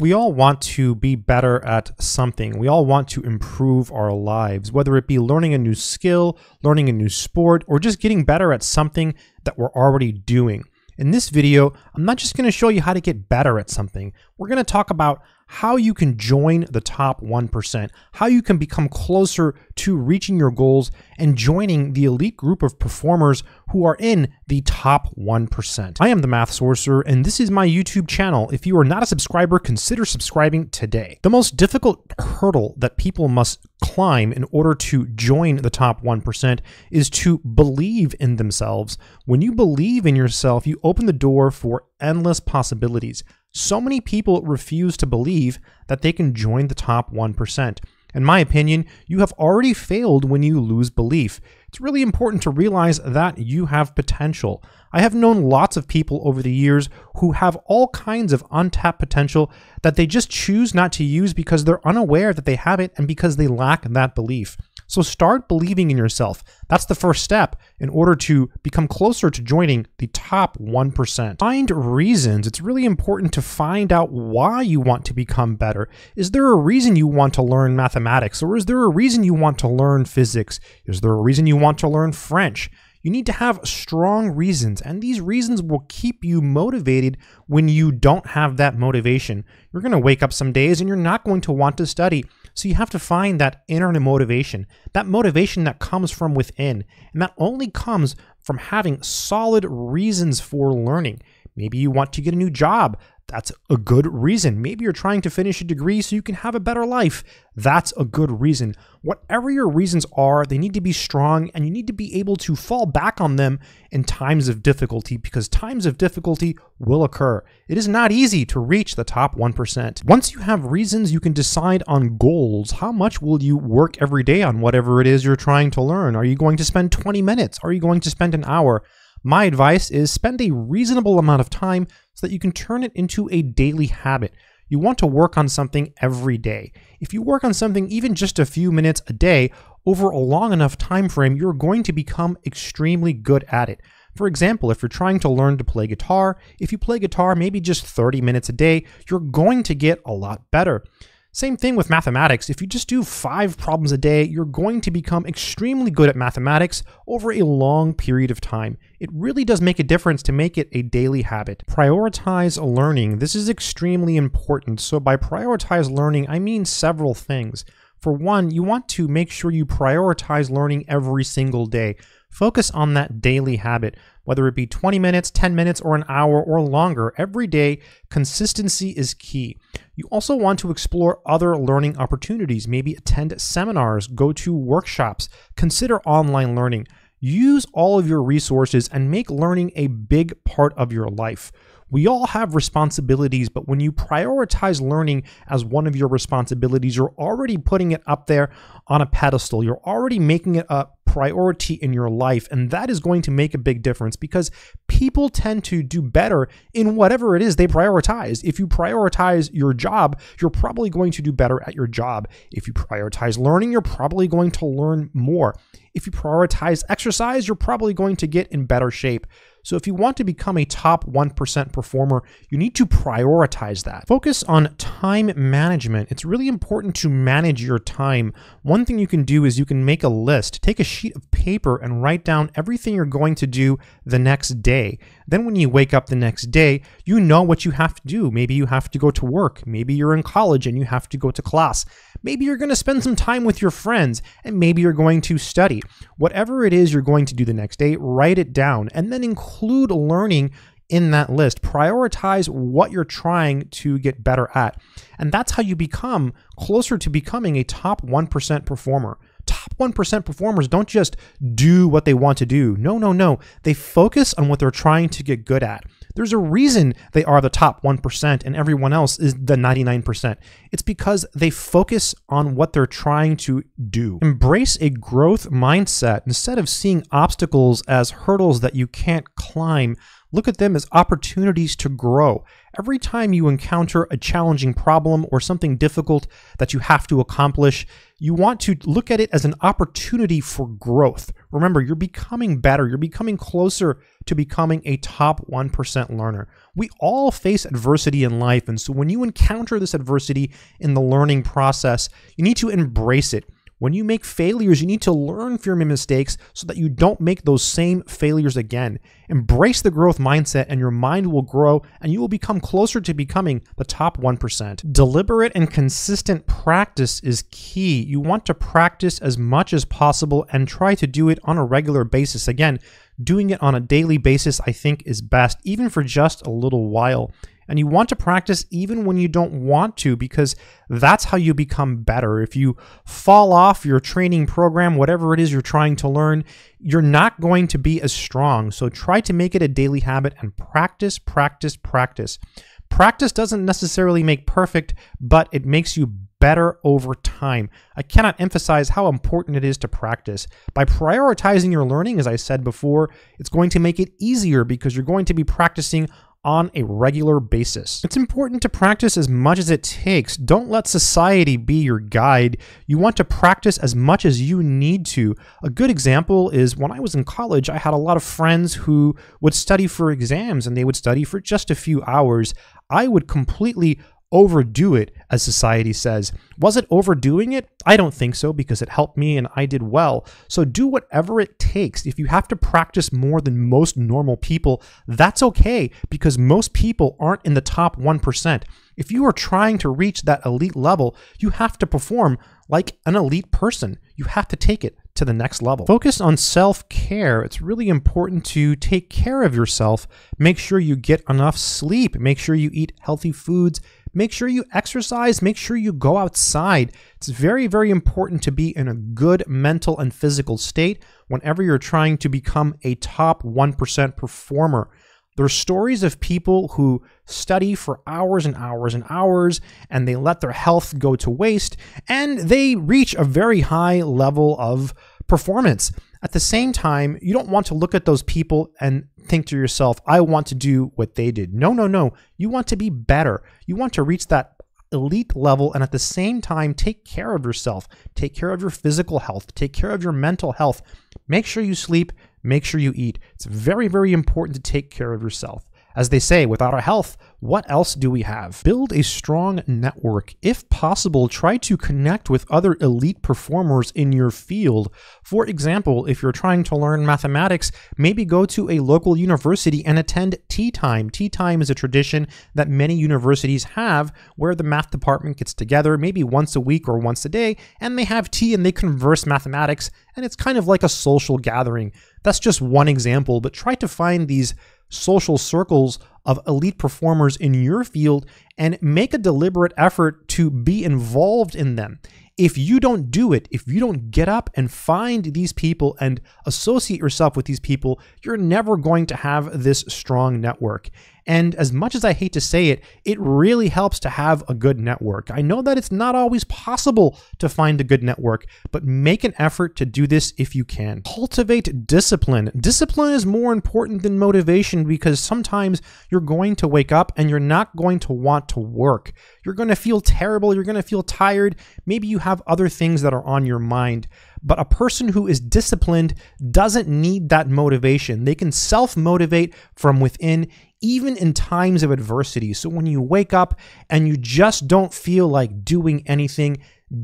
we all want to be better at something. We all want to improve our lives, whether it be learning a new skill, learning a new sport, or just getting better at something that we're already doing. In this video, I'm not just going to show you how to get better at something. We're going to talk about how you can join the top 1%, how you can become closer to reaching your goals and joining the elite group of performers who are in the top 1%. I am the Math Sorcerer, and this is my YouTube channel. If you are not a subscriber, consider subscribing today. The most difficult hurdle that people must climb in order to join the top 1% is to believe in themselves. When you believe in yourself, you open the door for endless possibilities. So many people refuse to believe that they can join the top 1%. In my opinion, you have already failed when you lose belief it's really important to realize that you have potential. I have known lots of people over the years who have all kinds of untapped potential that they just choose not to use because they're unaware that they have it and because they lack that belief. So start believing in yourself. That's the first step in order to become closer to joining the top 1%. Find reasons. It's really important to find out why you want to become better. Is there a reason you want to learn mathematics? Or is there a reason you want to learn physics? Is there a reason you want to learn French? You need to have strong reasons, and these reasons will keep you motivated when you don't have that motivation. You're going to wake up some days and you're not going to want to study. So you have to find that inner motivation, that motivation that comes from within, and that only comes from having solid reasons for learning. Maybe you want to get a new job. That's a good reason. Maybe you're trying to finish a degree so you can have a better life. That's a good reason. Whatever your reasons are, they need to be strong and you need to be able to fall back on them in times of difficulty because times of difficulty will occur. It is not easy to reach the top 1%. Once you have reasons, you can decide on goals. How much will you work every day on whatever it is you're trying to learn? Are you going to spend 20 minutes? Are you going to spend an hour? My advice is spend a reasonable amount of time so that you can turn it into a daily habit. You want to work on something every day. If you work on something even just a few minutes a day over a long enough time frame, you're going to become extremely good at it. For example, if you're trying to learn to play guitar, if you play guitar maybe just 30 minutes a day, you're going to get a lot better. Same thing with mathematics. If you just do five problems a day, you're going to become extremely good at mathematics over a long period of time. It really does make a difference to make it a daily habit. Prioritize learning. This is extremely important. So by prioritize learning, I mean several things. For one, you want to make sure you prioritize learning every single day. Focus on that daily habit, whether it be 20 minutes, 10 minutes, or an hour or longer every day. Consistency is key. You also want to explore other learning opportunities, maybe attend seminars, go to workshops, consider online learning. Use all of your resources and make learning a big part of your life. We all have responsibilities, but when you prioritize learning as one of your responsibilities, you're already putting it up there on a pedestal. You're already making it up priority in your life. And that is going to make a big difference because people tend to do better in whatever it is they prioritize. If you prioritize your job, you're probably going to do better at your job. If you prioritize learning, you're probably going to learn more. If you prioritize exercise, you're probably going to get in better shape. So if you want to become a top 1% performer, you need to prioritize that. Focus on time management. It's really important to manage your time. One thing you can do is you can make a list, take a sheet of paper and write down everything you're going to do the next day. Then when you wake up the next day, you know what you have to do. Maybe you have to go to work. Maybe you're in college and you have to go to class. Maybe you're going to spend some time with your friends, and maybe you're going to study. Whatever it is you're going to do the next day, write it down and then include learning in that list. Prioritize what you're trying to get better at. And that's how you become closer to becoming a top 1% performer. Top 1% performers don't just do what they want to do. No, no, no. They focus on what they're trying to get good at. There's a reason they are the top 1% and everyone else is the 99%. It's because they focus on what they're trying to do. Embrace a growth mindset instead of seeing obstacles as hurdles that you can't climb Look at them as opportunities to grow. Every time you encounter a challenging problem or something difficult that you have to accomplish, you want to look at it as an opportunity for growth. Remember, you're becoming better, you're becoming closer to becoming a top 1% learner. We all face adversity in life, and so when you encounter this adversity in the learning process, you need to embrace it. When you make failures, you need to learn from your mistakes so that you don't make those same failures again. Embrace the growth mindset and your mind will grow and you will become closer to becoming the top 1%. Deliberate and consistent practice is key. You want to practice as much as possible and try to do it on a regular basis. Again, doing it on a daily basis, I think, is best, even for just a little while. And you want to practice even when you don't want to, because that's how you become better. If you fall off your training program, whatever it is you're trying to learn, you're not going to be as strong. So try to make it a daily habit and practice, practice, practice. Practice doesn't necessarily make perfect, but it makes you better over time. I cannot emphasize how important it is to practice. By prioritizing your learning, as I said before, it's going to make it easier because you're going to be practicing on a regular basis. It's important to practice as much as it takes. Don't let society be your guide. You want to practice as much as you need to. A good example is when I was in college, I had a lot of friends who would study for exams and they would study for just a few hours. I would completely overdo it, as society says. Was it overdoing it? I don't think so because it helped me and I did well. So do whatever it takes. If you have to practice more than most normal people, that's okay because most people aren't in the top 1%. If you are trying to reach that elite level, you have to perform like an elite person. You have to take it to the next level. Focus on self care. It's really important to take care of yourself. Make sure you get enough sleep. Make sure you eat healthy foods Make sure you exercise, make sure you go outside. It's very, very important to be in a good mental and physical state whenever you're trying to become a top 1% performer. There are stories of people who study for hours and hours and hours and they let their health go to waste and they reach a very high level of performance. At the same time, you don't want to look at those people and think to yourself, I want to do what they did. No, no, no. You want to be better. You want to reach that elite level and at the same time take care of yourself, take care of your physical health, take care of your mental health. Make sure you sleep, make sure you eat. It's very, very important to take care of yourself. As they say, without our health, what else do we have? Build a strong network. If possible, try to connect with other elite performers in your field. For example, if you're trying to learn mathematics, maybe go to a local university and attend tea time. Tea time is a tradition that many universities have where the math department gets together maybe once a week or once a day and they have tea and they converse mathematics and it's kind of like a social gathering. That's just one example, but try to find these social circles of elite performers in your field and make a deliberate effort to be involved in them. If you don't do it, if you don't get up and find these people and associate yourself with these people, you're never going to have this strong network. And as much as I hate to say it, it really helps to have a good network. I know that it's not always possible to find a good network, but make an effort to do this if you can. Cultivate discipline. Discipline is more important than motivation because sometimes you're going to wake up and you're not going to want to work. You're going to feel terrible. You're going to feel tired. Maybe you have other things that are on your mind. But a person who is disciplined doesn't need that motivation. They can self motivate from within, even in times of adversity. So when you wake up and you just don't feel like doing anything,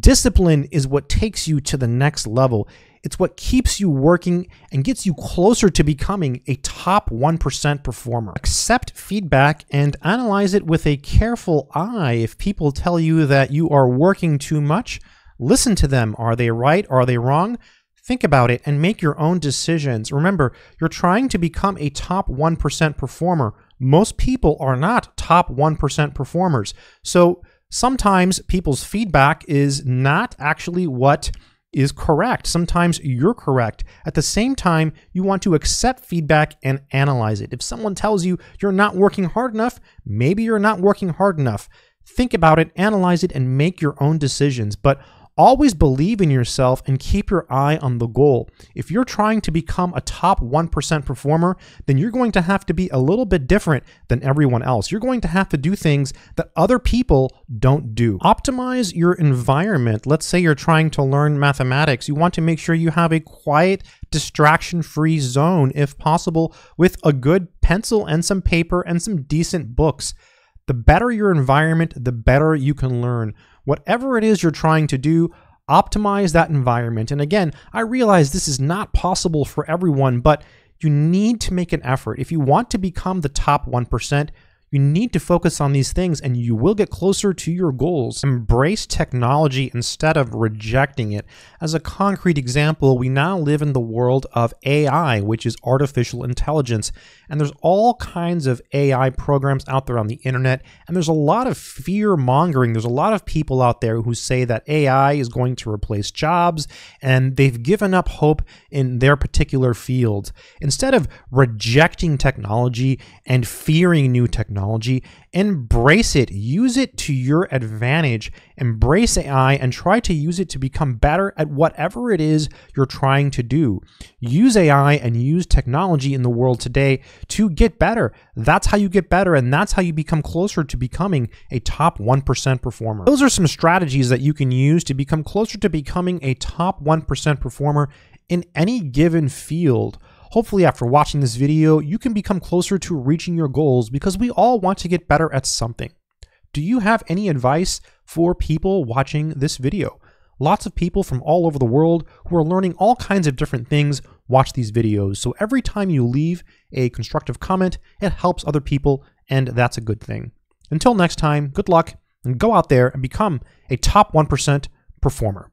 discipline is what takes you to the next level. It's what keeps you working and gets you closer to becoming a top 1% performer. Accept feedback and analyze it with a careful eye. If people tell you that you are working too much, Listen to them. Are they right? Are they wrong? Think about it and make your own decisions. Remember, you're trying to become a top 1% performer. Most people are not top 1% performers. So sometimes people's feedback is not actually what is correct. Sometimes you're correct. At the same time, you want to accept feedback and analyze it. If someone tells you you're not working hard enough, maybe you're not working hard enough. Think about it, analyze it, and make your own decisions. But Always believe in yourself and keep your eye on the goal. If you're trying to become a top 1% performer, then you're going to have to be a little bit different than everyone else. You're going to have to do things that other people don't do. Optimize your environment. Let's say you're trying to learn mathematics. You want to make sure you have a quiet, distraction free zone, if possible, with a good pencil and some paper and some decent books. The better your environment, the better you can learn. Whatever it is you're trying to do, optimize that environment. And again, I realize this is not possible for everyone, but you need to make an effort. If you want to become the top 1%, you need to focus on these things and you will get closer to your goals. Embrace technology instead of rejecting it. As a concrete example, we now live in the world of AI, which is artificial intelligence. And there's all kinds of AI programs out there on the internet. And there's a lot of fear mongering. There's a lot of people out there who say that AI is going to replace jobs and they've given up hope in their particular field. Instead of rejecting technology and fearing new technology, technology, embrace it, use it to your advantage, embrace AI and try to use it to become better at whatever it is you're trying to do. Use AI and use technology in the world today to get better. That's how you get better and that's how you become closer to becoming a top 1% performer. Those are some strategies that you can use to become closer to becoming a top 1% performer in any given field Hopefully after watching this video, you can become closer to reaching your goals because we all want to get better at something. Do you have any advice for people watching this video? Lots of people from all over the world who are learning all kinds of different things watch these videos. So every time you leave a constructive comment, it helps other people, and that's a good thing. Until next time, good luck, and go out there and become a top 1% performer.